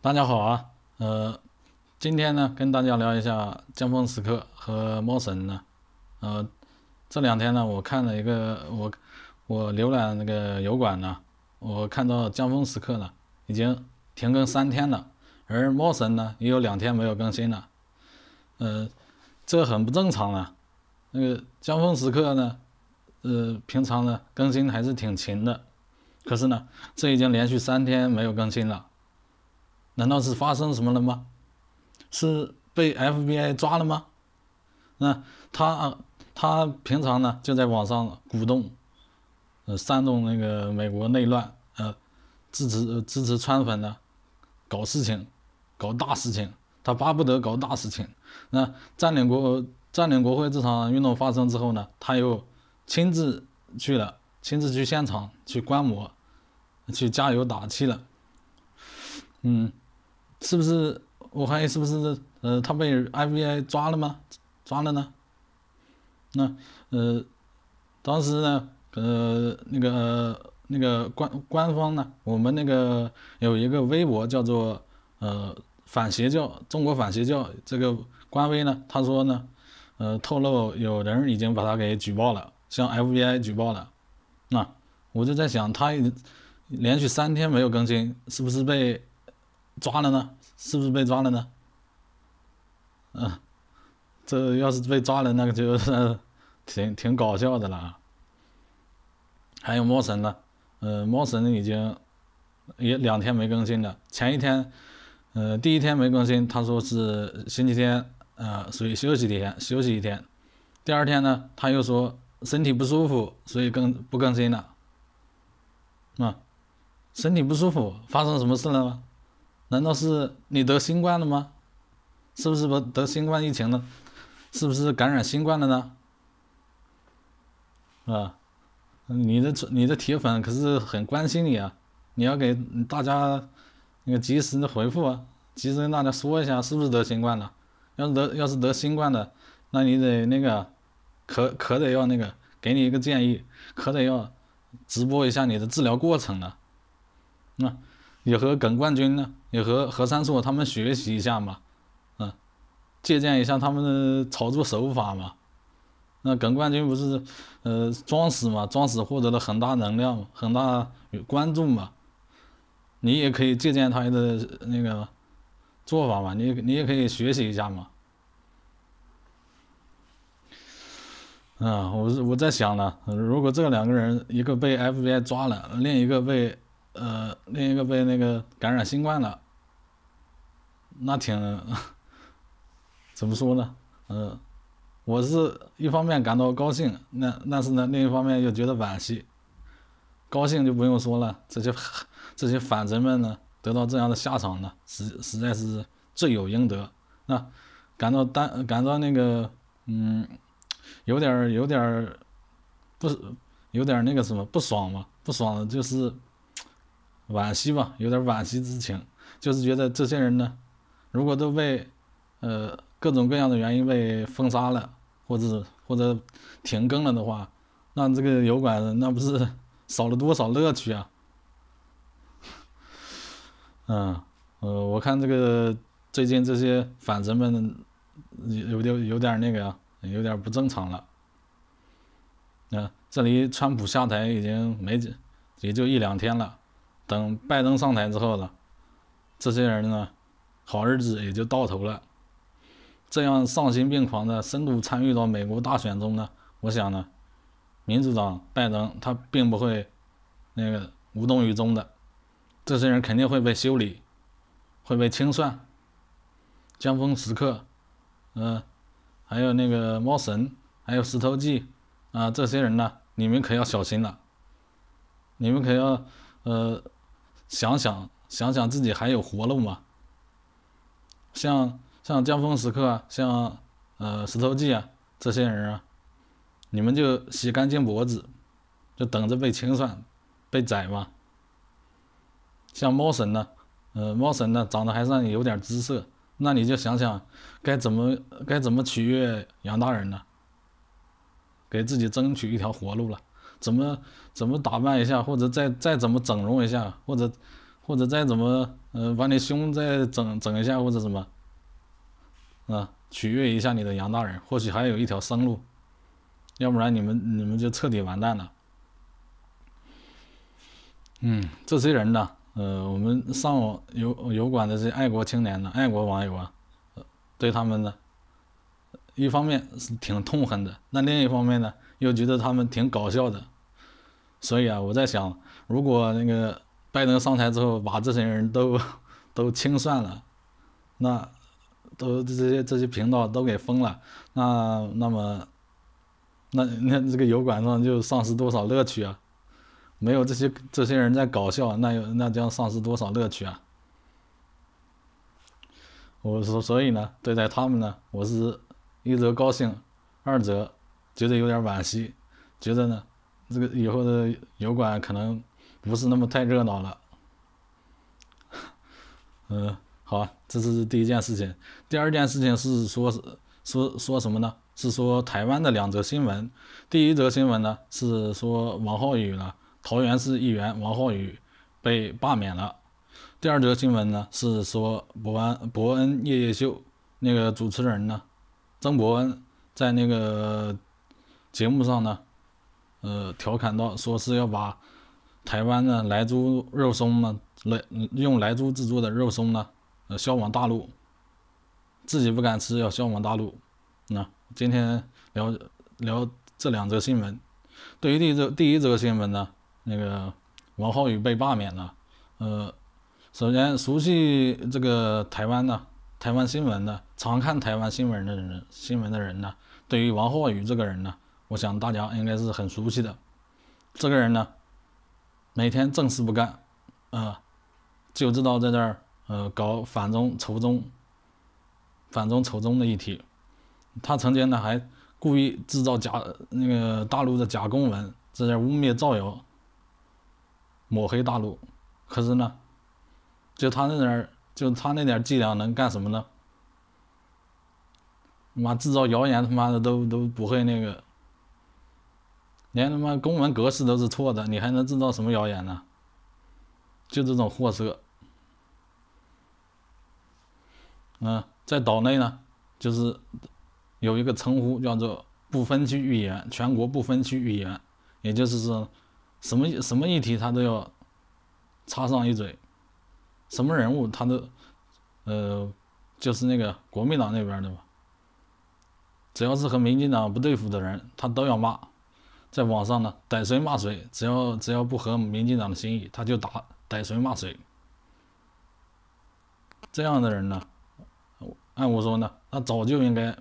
大家好啊，呃，今天呢，跟大家聊一下江峰时刻和猫神呢，呃，这两天呢，我看了一个我我浏览那个油管呢，我看到江峰时刻呢已经停更三天了，而猫神呢也有两天没有更新了，呃，这很不正常了，那个江峰时刻呢，呃，平常呢更新还是挺勤的，可是呢，这已经连续三天没有更新了。难道是发生什么了吗？是被 FBI 抓了吗？那他他平常呢就在网上鼓动，呃煽动那个美国内乱，呃支持支持川粉的，搞事情，搞大事情，他巴不得搞大事情。那占领国占领国会这场运动发生之后呢，他又亲自去了，亲自去现场去观摩，去加油打气了，嗯。是不是？我还是不是？呃，他被 FBI 抓了吗？抓了呢？那呃，当时呢，呃，那个那个官官方呢，我们那个有一个微博叫做呃反邪教中国反邪教这个官微呢，他说呢，呃，透露有人已经把他给举报了，向 FBI 举报了。那我就在想，他连续三天没有更新，是不是被？抓了呢？是不是被抓了呢？嗯，这要是被抓了，那个就是 挺挺搞笑的了啊。还有猫神呢，嗯，猫神已经也两天没更新了。前一天，嗯，第一天没更新，他说是星期天，呃，属于休息天，休息一天。第二天呢，他又说身体不舒服，所以更不更新了。啊，身体不舒服，发生什么事了吗？难道是你得新冠了吗？是不是不得新冠疫情了？是不是感染新冠了呢？啊，你的你的铁粉可是很关心你啊！你要给大家那个及时的回复啊，及时跟大家说一下是不是得新冠了？要是得要是得新冠的，那你得那个可可得要那个给你一个建议，可得要直播一下你的治疗过程了。那你和耿冠军呢？也和和三硕他们学习一下嘛，嗯，借鉴一下他们的炒作手法嘛。那耿冠军不是，呃，装死嘛，装死获得了很大能量，很大关注嘛。你也可以借鉴他的那个做法嘛，你你也可以学习一下嘛。嗯，我我在想呢，如果这两个人一个被 FBI 抓了，另一个被。呃，另一个被那个感染新冠了，那挺 怎么说呢？呃，我是一方面感到高兴，那但是呢，另一方面又觉得惋惜。高兴就不用说了，这些这些反贼们呢，得到这样的下场呢，实实在是罪有应得。那感到担感到那个嗯，有点有点不是有点那个什么不爽嘛，不爽就是。惋惜吧，有点惋惜之情，就是觉得这些人呢，如果都被，呃，各种各样的原因被封杀了，或者或者停更了的话，那这个油管那不是少了多少乐趣啊？嗯，呃，我看这个最近这些反贼们有有有点那个啊，有点不正常了。那这离川普下台已经没也就一两天了。等拜登上台之后呢，这些人呢，好日子也就到头了。这样丧心病狂的深度参与到美国大选中呢，我想呢，民主党拜登他并不会那个无动于衷的，这些人肯定会被修理，会被清算。江峰时刻，呃，还有那个猫神，还有石头记啊，这些人呢，你们可要小心了，你们可要呃。想想想想自己还有活路吗？像像江峰时刻，像呃石头记啊这些人啊，你们就洗干净脖子，就等着被清算、被宰吧。像猫神呢，呃猫神呢长得还算有点姿色，那你就想想该怎么该怎么取悦杨大人呢？给自己争取一条活路了。怎么怎么打扮一下，或者再再怎么整容一下，或者或者再怎么嗯，把你胸再整整一下，或者什么，啊，取悦一下你的杨大人，或许还有一条生路，要不然你们你们就彻底完蛋了。嗯，这些人呢，呃，我们上网有有管的这些爱国青年呢，爱国网友啊，对他们呢，一方面是挺痛恨的，那另一方面呢？又觉得他们挺搞笑的，所以啊，我在想，如果那个拜登上台之后把这些人都 都清算了，那都这些这些频道都给封了，那那么，那那这个油管上就丧失多少乐趣啊？没有这些这些人在搞笑，那有那将丧失多少乐趣啊？我所所以呢，对待他们呢，我是一则高兴，二则。觉得有点惋惜，觉得呢，这个以后的油管可能不是那么太热闹了。嗯，好，这是第一件事情。第二件事情是说说说什么呢？是说台湾的两则新闻。第一则新闻呢是说王浩宇呢，桃园市议员王浩宇被罢免了。第二则新闻呢是说伯安伯恩夜夜秀那个主持人呢，曾伯恩在那个。节目上呢，呃，调侃到说是要把台湾的莱猪肉松呢，莱用莱猪制作的肉松呢，销往大陆，自己不敢吃，要销往大陆。那今天聊聊这两则新闻。对于第一则第一则新闻呢，那个王浩宇被罢免了。呃，首先熟悉这个台湾呢，台湾新闻的常看台湾新闻的人，新闻的人呢，对于王浩宇这个人呢。我想大家应该是很熟悉的，这个人呢，每天正事不干，呃，就知道在这儿呃搞反中仇中、反中仇中的议题。他曾经呢还故意制造假那个大陆的假公文，在这污蔑造谣、抹黑大陆。可是呢，就他那点儿就他那点伎俩能干什么呢？妈制造谣言他妈的都都不会那个。连他妈公文格式都是错的，你还能制造什么谣言呢？就这种货色。嗯，在岛内呢，就是有一个称呼叫做“不分区预言”，全国不分区预言，也就是说，什么什么议题他都要插上一嘴，什么人物他都，呃，就是那个国民党那边的，吧，只要是和民进党不对付的人，他都要骂。在网上呢，逮谁骂谁，只要只要不合民进党的心意，他就打，逮谁骂谁。这样的人呢，按我说呢，他早就应该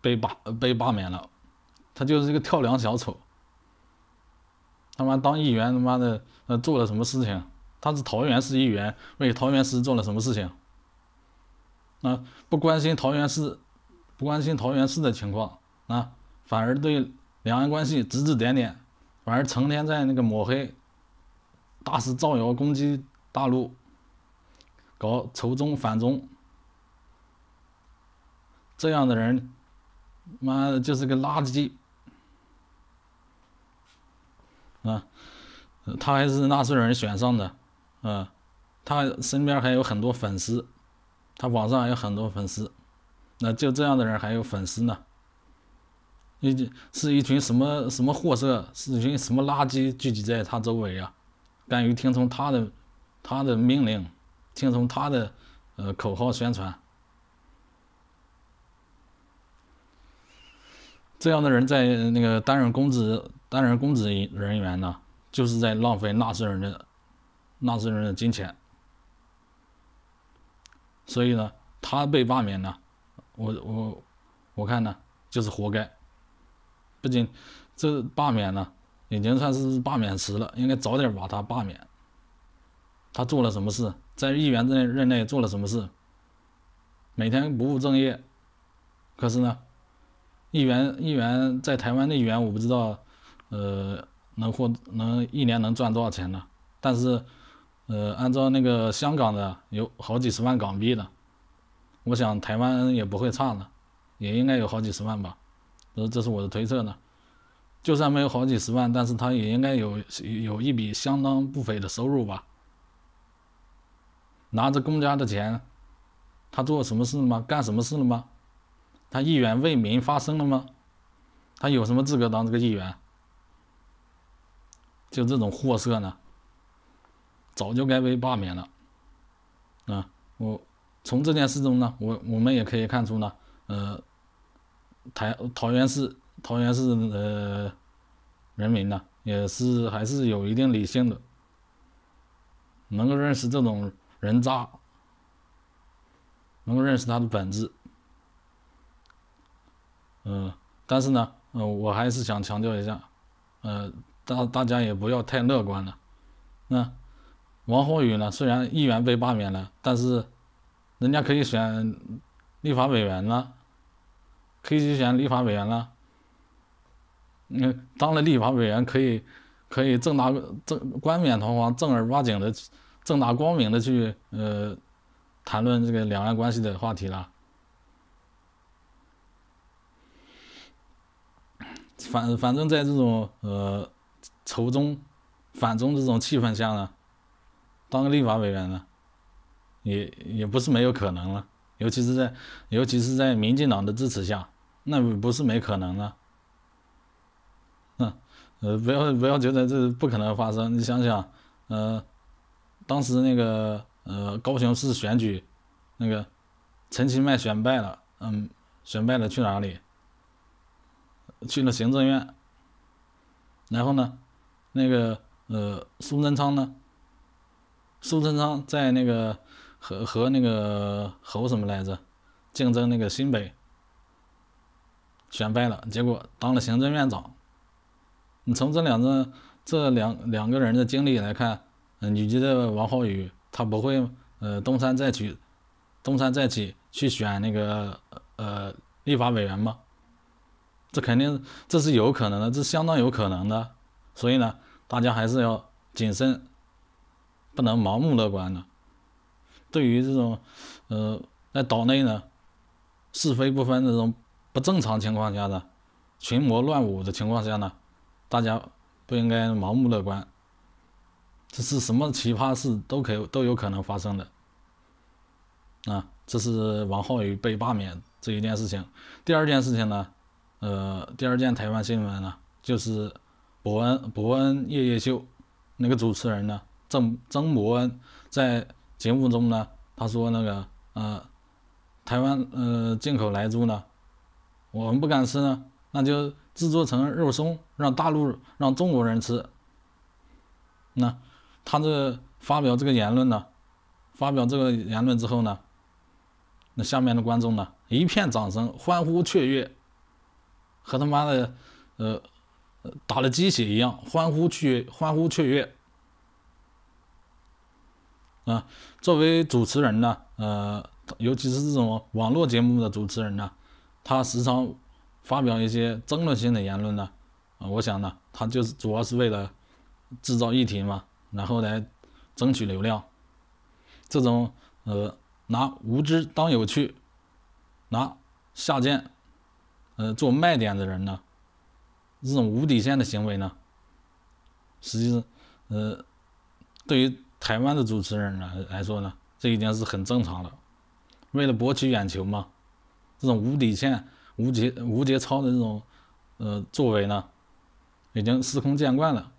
被罢被罢免了。他就是一个跳梁小丑。他妈当议员他妈的做了什么事情？他是桃园市议员，为桃园市做了什么事情？啊，不关心桃园市，不关心桃园市的情况啊，反而对。两岸关系指指点点，反而成天在那个抹黑、大肆造谣、攻击大陆、搞仇中反中，这样的人，妈的就是个垃圾啊！他还是纳税人选上的，啊，他身边还有很多粉丝，他网上还有很多粉丝，那就这样的人还有粉丝呢？一是一群什么什么货色，是一群什么垃圾，聚集在他周围啊！敢于听从他的他的命令，听从他的呃口号宣传，这样的人在那个担任公职担任公职人员呢，就是在浪费纳税人的纳税人的金钱。所以呢，他被罢免呢，我我我看呢，就是活该。不仅这罢免了，已经算是罢免迟了，应该早点把他罢免。他做了什么事？在议员任任内做了什么事？每天不务正业，可是呢，议员议员在台湾的议员我不知道，呃，能获能一年能赚多少钱呢？但是，呃，按照那个香港的有好几十万港币的，我想台湾也不会差的，也应该有好几十万吧。呃，这是我的推测呢。就算没有好几十万，但是他也应该有有一笔相当不菲的收入吧。拿着公家的钱，他做什么事了吗？干什么事了吗？他议员为民发声了吗？他有什么资格当这个议员？就这种货色呢，早就该被罢免了。啊，我从这件事中呢，我我们也可以看出呢，呃。台桃园市，桃园市呃，人民呢，也是还是有一定理性的，能够认识这种人渣，能够认识他的本质，呃，但是呢，呃，我还是想强调一下，呃，大大家也不要太乐观了，那王宏宇呢，虽然议员被罢免了，但是人家可以选立法委员呢。可以去选立法委员了。嗯，当了立法委员可以，可以正大正冠冕堂皇、正儿八经的，正大光明的去呃，谈论这个两岸关系的话题了。反反正，在这种呃仇中反中这种气氛下呢，当个立法委员呢，也也不是没有可能了。尤其是在尤其是在民进党的支持下。那不是没可能的，嗯，呃，不要不要觉得这不可能发生。你想想，呃，当时那个呃高雄市选举，那个陈其迈选败了，嗯，选败了去哪里？去了行政院。然后呢，那个呃苏贞昌呢，苏贞昌在那个和和那个侯什么来着竞争那个新北。选败了，结果当了行政院长。你从这两个、这两两个人的经历来看，嗯，你觉得王浩宇他不会呃东山再起，东山再起去选那个呃立法委员吗？这肯定，这是有可能的，这相当有可能的。所以呢，大家还是要谨慎，不能盲目乐观的。对于这种呃在岛内呢是非不分这种。不正常情况下呢，群魔乱舞的情况下呢，大家不应该盲目乐观。这是什么奇葩事，都可都有可能发生的。啊，这是王浩宇被罢免这一件事情。第二件事情呢，呃，第二件台湾新闻呢，就是伯恩伯恩夜夜秀那个主持人呢，曾曾伯恩在节目中呢，他说那个呃，台湾呃进口莱猪呢。我们不敢吃呢，那就制作成肉松，让大陆、让中国人吃。那他这发表这个言论呢，发表这个言论之后呢，那下面的观众呢，一片掌声，欢呼雀跃，和他妈的呃打了鸡血一样，欢呼雀欢呼雀跃。啊，作为主持人呢，呃，尤其是这种网络节目的主持人呢。他时常发表一些争论性的言论呢，啊，我想呢，他就是主要是为了制造议题嘛，然后来争取流量。这种呃拿无知当有趣，拿下贱呃做卖点的人呢，这种无底线的行为呢，实际是呃对于台湾的主持人来来说呢，这已经是很正常了，为了博取眼球嘛。这种无底线、无节、无节操的这种，呃，作为呢，已经司空见惯了。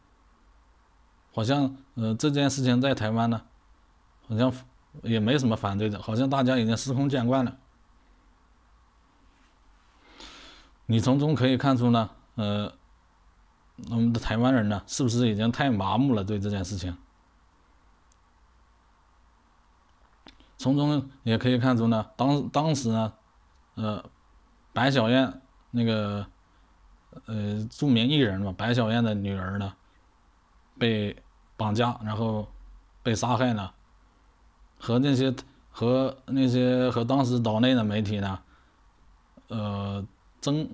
好像呃这件事情在台湾呢，好像也没什么反对的，好像大家已经司空见惯了。你从中可以看出呢，呃，我们的台湾人呢，是不是已经太麻木了？对这件事情，从中也可以看出呢，当当时呢。呃，白小燕那个呃著名艺人嘛，白小燕的女儿呢被绑架，然后被杀害了，和那些和那些和当时岛内的媒体呢，呃争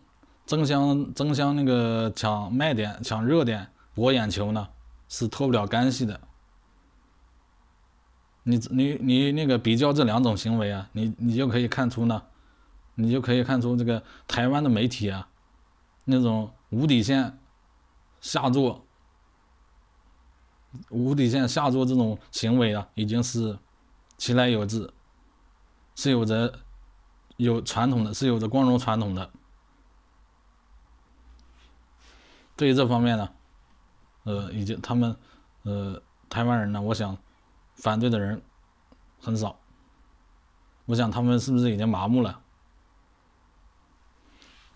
争相争相那个抢卖点、抢热点、博眼球呢，是脱不了干系的。你你你那个比较这两种行为啊，你你就可以看出呢。你就可以看出，这个台湾的媒体啊，那种无底线下作、无底线下作这种行为啊，已经是其来有志，是有着有传统的是有着光荣传统的。对于这方面呢，呃，已经他们呃台湾人呢，我想反对的人很少，我想他们是不是已经麻木了？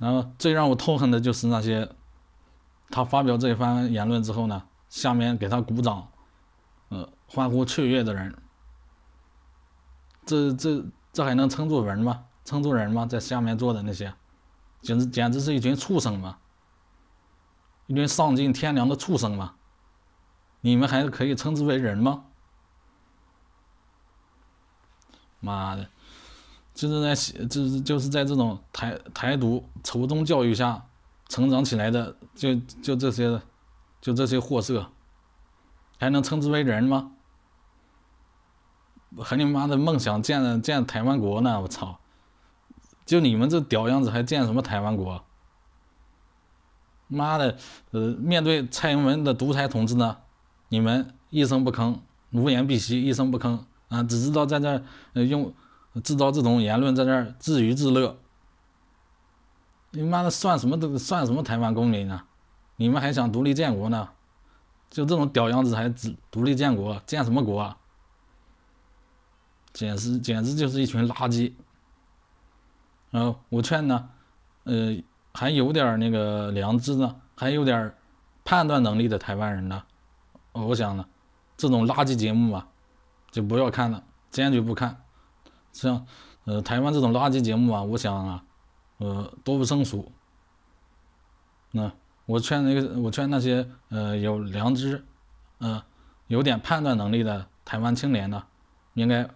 然后最让我痛恨的就是那些，他发表这一番言论之后呢，下面给他鼓掌，呃，欢呼雀跃的人，这这这还能称作人吗？称作人吗？在下面坐的那些，简直简直是一群畜生嘛，一群丧尽天良的畜生嘛，你们还可以称之为人吗？妈的！就是在，就是就是在这种台台独仇中教育下成长起来的，就就这些，就这些货色，还能称之为人吗？还你妈的梦想建建台湾国呢！我操，就你们这屌样子还建什么台湾国？妈的，呃，面对蔡英文的独裁统治呢，你们一声不吭，无言闭息，一声不吭啊，只知道在那用。制造这种言论在那儿自娱自乐，你妈的算什么都算什么台湾公民啊？你们还想独立建国呢？就这种屌样子还自独立建国，建什么国啊？简直简直就是一群垃圾！呃，我劝呢，呃，还有点那个良知呢，还有点判断能力的台湾人呢，我想呢，这种垃圾节目嘛，就不要看了，坚决不看。像，呃，台湾这种垃圾节目啊，我想啊，呃，多不胜数。那我劝那个，我劝那些呃有良知、呃有点判断能力的台湾青年呢，应该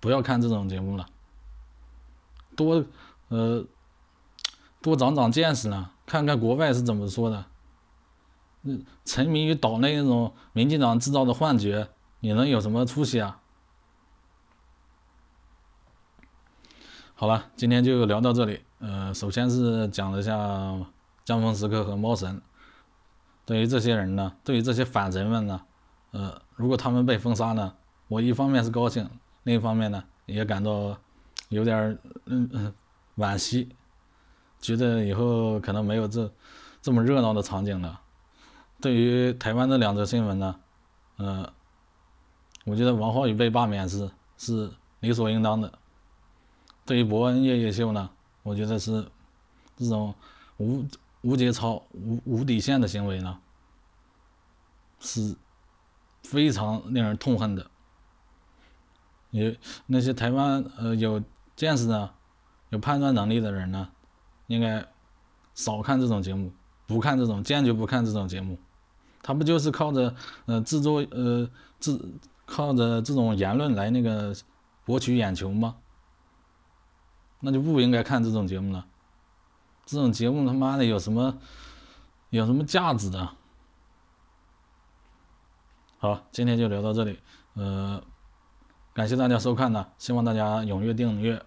不要看这种节目了，多呃多长长见识呢，看看国外是怎么说的。沉迷于岛内那种民进党制造的幻觉，你能有什么出息啊？好了，今天就聊到这里。呃，首先是讲了一下江峰时刻和猫神。对于这些人呢，对于这些反贼们呢，呃，如果他们被封杀呢，我一方面是高兴，另一方面呢，也感到有点嗯嗯惋惜，觉得以后可能没有这这么热闹的场景了。对于台湾的两则新闻呢，嗯，我觉得王浩宇被罢免是是理所应当的。对于博恩夜夜秀呢，我觉得是这种无无节操、无无底线的行为呢，是非常令人痛恨的。也那些台湾呃有见识的、有判断能力的人呢，应该少看这种节目，不看这种，坚决不看这种节目。他不就是靠着呃制作呃自靠着这种言论来那个博取眼球吗？那就不应该看这种节目了，这种节目他妈的有什么，有什么价值的？好，今天就聊到这里，呃，感谢大家收看呢，希望大家踊跃订阅。